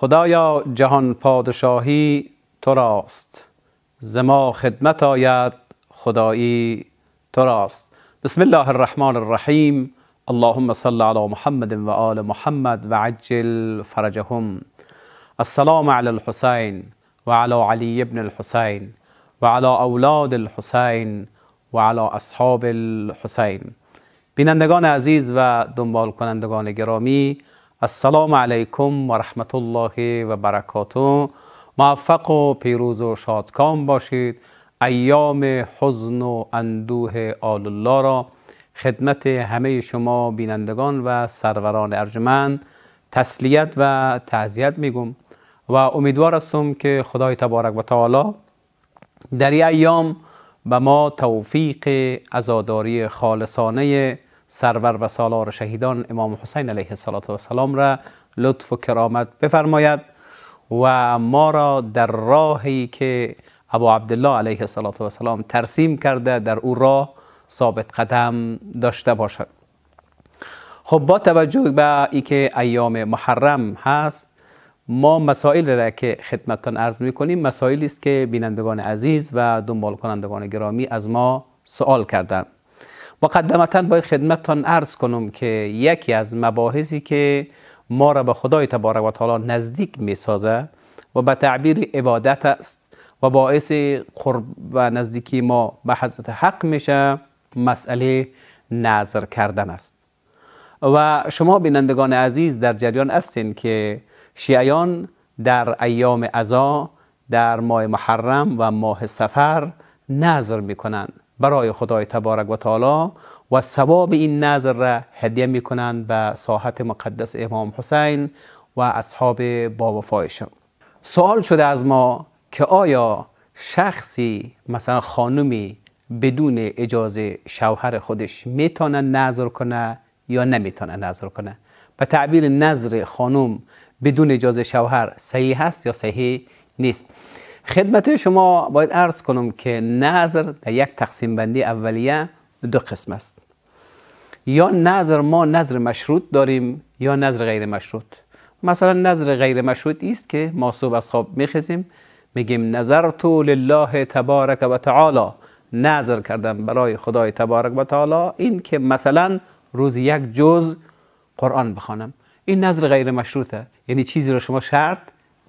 خدایا جهان پادشاهی تو راست زما خدمت آید خدایی تو راست بسم الله الرحمن الرحیم اللهم صل علی محمد و آل محمد و عجل فرجهم السلام علی الحسین و علی علی ابن الحسین و علی اولاد الحسین و علی اصحاب الحسین بینندگان عزیز و دنبال کنندگان گرامی السلام علیکم و رحمت الله و برکاته موفق و پیروز و شادکام باشید ایام حزن و اندوه آل الله را خدمت همه شما بینندگان و سروران ارجمند تسلیت و تعذیت میگم و امیدوار هستم که خدای تبارک و تعالی در ایام به ما توفیق ازاداری خالصانه سرور و سالار شهیدان امام حسین علیه السلام را لطف و کرامت بفرماید و ما را در راهی که ابو عبدالله علیه السلام ترسیم کرده در او راه ثابت قدم داشته باشد خب با توجه به که ایام محرم هست ما مسائل را که خدمتتان عرض می کنیم مسائلی است که بینندگان عزیز و دنبال کنندگان گرامی از ما سوال کردند مقدمتا باید خدمتتان عرض کنم که یکی از مباحثی که ما را به خدای تبارک و تعالی نزدیک می سازه و به تعبیر عبادت است و باعث قرب و نزدیکی ما به حضرت حق میشه مسئله نظر کردن است و شما بینندگان عزیز در جریان هستین که شیعیان در ایام عزا در ماه محرم و ماه سفر نظر میکنند برای خدای تبارک و تعالی و ثواب این نظر را هدیه می کنند به ساحت مقدس امام حسین و اصحاب باوفایشان سوال شده از ما که آیا شخصی مثلا خانمی بدون اجازه شوهر خودش میتونه نظر کنه یا نمیتونه نظر کنه به تعبیر نظر خانم بدون اجازه شوهر صحیح هست یا صحیح نیست خدمت شما باید عرض کنم که نظر در یک تقسیم بندی اولیه دو قسم است یا نظر ما نظر مشروط داریم یا نظر غیر مشروط مثلا نظر غیر مشروط است که ما صبح از خواب میخیزیم میگیم نظر تو لله تبارک و تعالی نظر کردم برای خدای تبارک و تعالی این که مثلا روز یک جز قرآن بخوانم این نظر غیر مشروطه یعنی چیزی رو شما شرط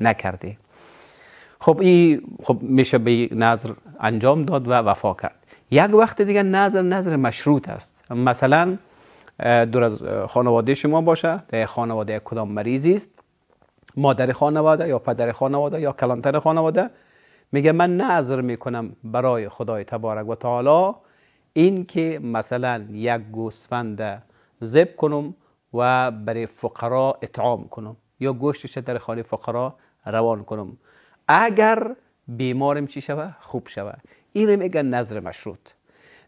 نکردی خب این خب میشه به نظر انجام داد و وفا کرد یک وقت دیگه نظر نظر مشروط است مثلا دور از خانواده شما باشه در خانواده کدام مریضی است مادر خانواده یا پدر خانواده یا کلانتر خانواده میگه من نظر میکنم برای خدای تبارک و تعالی این که مثلا یک گوسفند زب کنم و برای فقرا اطعام کنم یا گوشتش در خانه فقرا روان کنم اگر بیمارم چی شوه خوب شوه اینه میگن نظر مشروط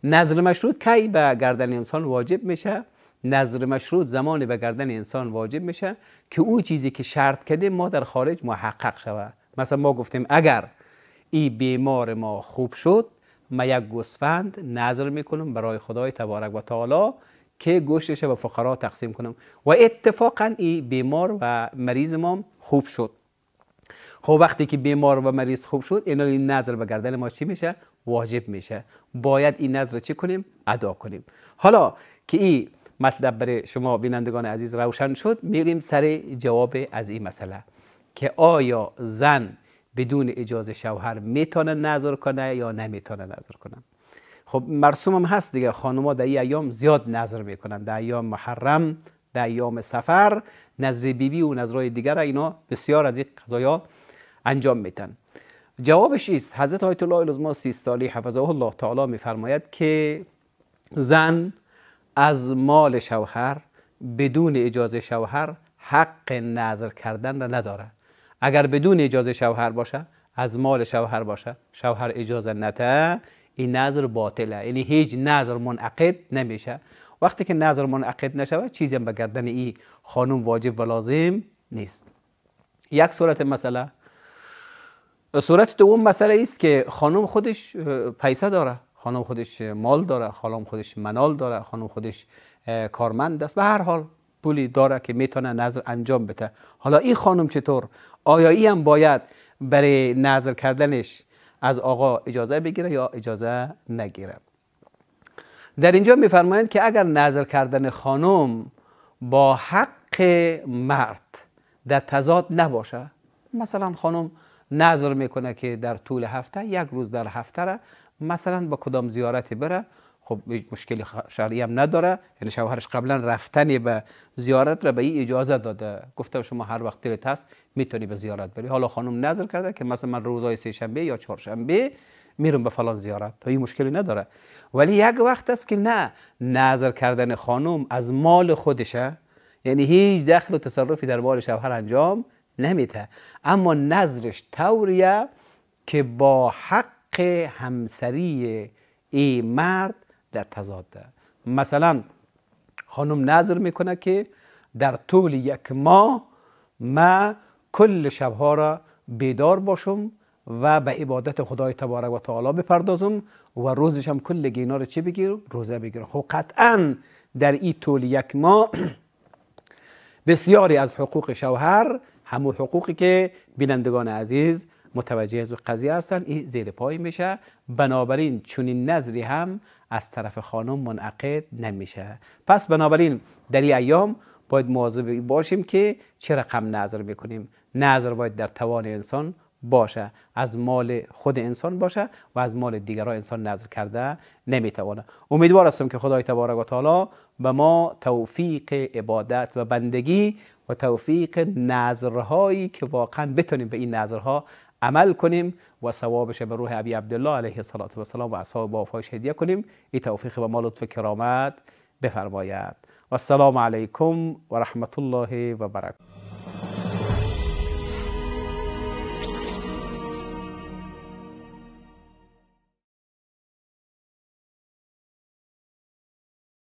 نظر مشروط کی به گردن انسان واجب میشه نظر مشروط زمانی به گردن انسان واجب میشه که او چیزی که شرط کده ما در خارج محقق شوه مثلا ما گفتیم اگر این بیمار ما خوب شد ما یک گوسفند نظر میکنم برای خدای تبارک و تعالی که گوشتش به فقرا تقسیم کنم و اتفاقا این بیمار و مریض ما خوب شد خب وقتی که بیمار و مریض خوب شد اینا این نظر به گردن ما چی میشه واجب میشه باید این نظر چی کنیم ادا کنیم حالا که این مطلب برای شما بینندگان عزیز روشن شد میریم سر جواب از این مسئله که آیا زن بدون اجازه شوهر میتونه نظر کنه یا نمیتونه نظر کنه خب مرسوم هم هست دیگه خانوما در این ایام زیاد نظر میکنن در ایام محرم در ایام سفر نظر بیبی و نظرهای دیگر اینا بسیار از این ها انجام میتن جوابش ایست حضرت آیت الله الازما سیستالی حفظه الله تعالی میفرماید که زن از مال شوهر بدون اجازه شوهر حق نظر کردن را نداره اگر بدون اجازه شوهر باشه از مال شوهر باشه شوهر اجازه نده این نظر باطله یعنی هیچ نظر منعقد نمیشه وقتی که نظر منعقد نشود چیزی هم به گردن این خانم واجب و لازم نیست یک صورت مسئله صورت دوم مسئله است که خانم خودش پیسه داره خانم خودش مال داره خانم خودش منال داره خانم خودش کارمند است به هر حال پولی داره که میتونه نظر انجام بده حالا این خانم چطور آیا ای هم باید برای نظر کردنش از آقا اجازه بگیره یا اجازه نگیره در اینجا میفرمایند که اگر نظر کردن خانم با حق مرد در تضاد نباشه مثلا خانم نظر میکنه که در طول هفته یک روز در هفته را مثلا با کدام زیارت بره خب مشکل شرعی هم نداره یعنی شوهرش قبلا رفتن به زیارت را به این اجازه داده گفته شما هر وقت دلت هست میتونی به زیارت بری حالا خانم نظر کرده که مثلا من روزهای سه شنبه یا چهارشنبه میرم به فلان زیارت تا این مشکلی نداره ولی یک وقت است که نه نظر کردن خانم از مال خودشه یعنی هیچ دخل و تصرفی در مال شوهر انجام نمیته اما نظرش طوریه که با حق همسری ای مرد در تضاده مثلا خانم نظر میکنه که در طول یک ماه ما کل شبها را بیدار باشم و به عبادت خدای تبارک و تعالی بپردازم و روزش هم کل گینا رو چی بگیرم روزه بگیرم خب قطعا در این طول یک ماه بسیاری از حقوق شوهر همو حقوقی که بینندگان عزیز متوجه از قضیه هستن این زیر پای میشه بنابراین چنین نظری هم از طرف خانم منعقد نمیشه پس بنابراین در این ایام باید مواظب باشیم که چه رقم نظر میکنیم نظر باید در توان انسان باشه از مال خود انسان باشه و از مال دیگران انسان نظر کرده نمیتوانه امیدوار هستم که خدای تبارک و تعالی به ما توفیق عبادت و بندگی و توفیق نظرهایی که واقعا بتونیم به این نظرها عمل کنیم و ثوابش به روح ابی عبدالله علیه السلام و سلام و اصحاب هدیه کنیم این توفیق به ما لطف کرامت بفرماید و السلام علیکم و رحمت الله و برکاته